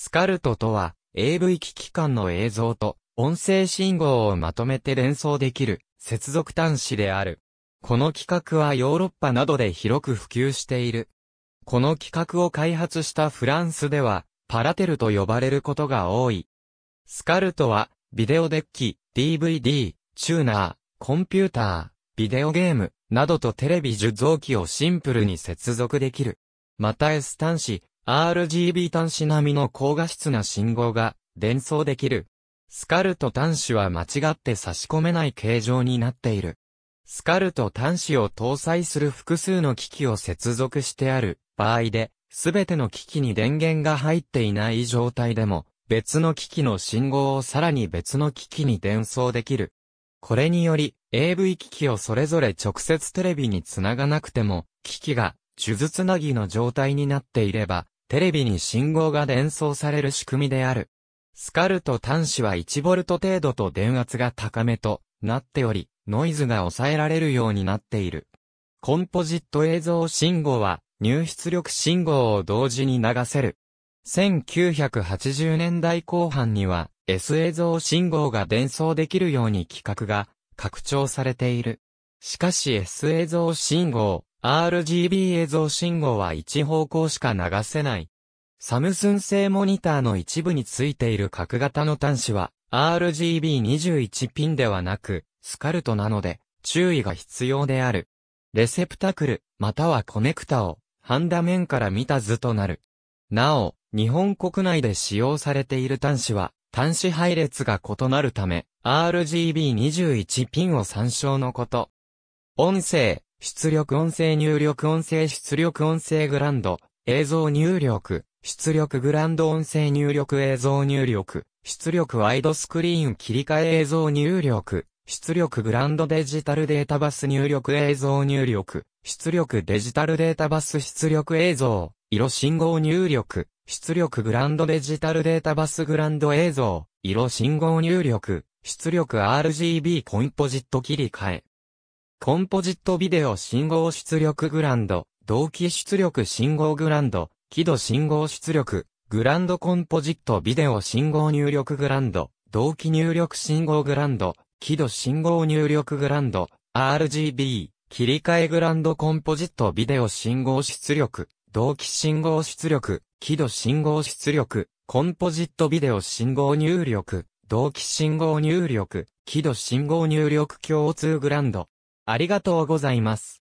スカルトとは、AV 機器間の映像と音声信号をまとめて連想できる接続端子である。この企画はヨーロッパなどで広く普及している。この企画を開発したフランスでは、パラテルと呼ばれることが多い。スカルトは、ビデオデッキ、DVD、チューナー、コンピューター、ビデオゲーム、などとテレビ受像機をシンプルに接続できる。また S 端子、RGB 端子並みの高画質な信号が伝送できる。スカルト端子は間違って差し込めない形状になっている。スカルト端子を搭載する複数の機器を接続してある場合で、すべての機器に電源が入っていない状態でも、別の機器の信号をさらに別の機器に伝送できる。これにより、AV 機器をそれぞれ直接テレビにつながなくても、機器が、手術なぎの状態になっていれば、テレビに信号が伝送される仕組みである。スカルト端子は 1V 程度と電圧が高めとなっており、ノイズが抑えられるようになっている。コンポジット映像信号は入出力信号を同時に流せる。1980年代後半には S 映像信号が伝送できるように規格が拡張されている。しかし S 映像信号、RGB 映像信号は一方向しか流せない。サムスン製モニターの一部についている角型の端子は RGB21 ピンではなくスカルトなので注意が必要である。レセプタクルまたはコネクタをハンダ面から見た図となる。なお、日本国内で使用されている端子は端子配列が異なるため RGB21 ピンを参照のこと。音声出力音声入力音声出力音声グランド、映像入力、出力グランド音声入力映像入力、出力ワイドスクリーン切り替え映像入力、出力グランドデジタルデータバス入力映像入力、出力デジタルデータバス出力映像、色信号入力、出力グランドデジタルデータバスグランド映像、色信号入力、出力 RGB コンポジット切り替え。コンポジットビデオ信号出力グランド、同期出力信号グランド、輝度信号出力、グランドコンポジットビデオ信号入力グランド、同期入力信号グランド、輝度信号入力グランド、RGB、切り替えグランドコンポジットビデオ信号出力、同期信号出力、輝度信号出力、コンポジットビデオ信号入力、同期信号入力、輝度信号入力共通グランド、ありがとうございます。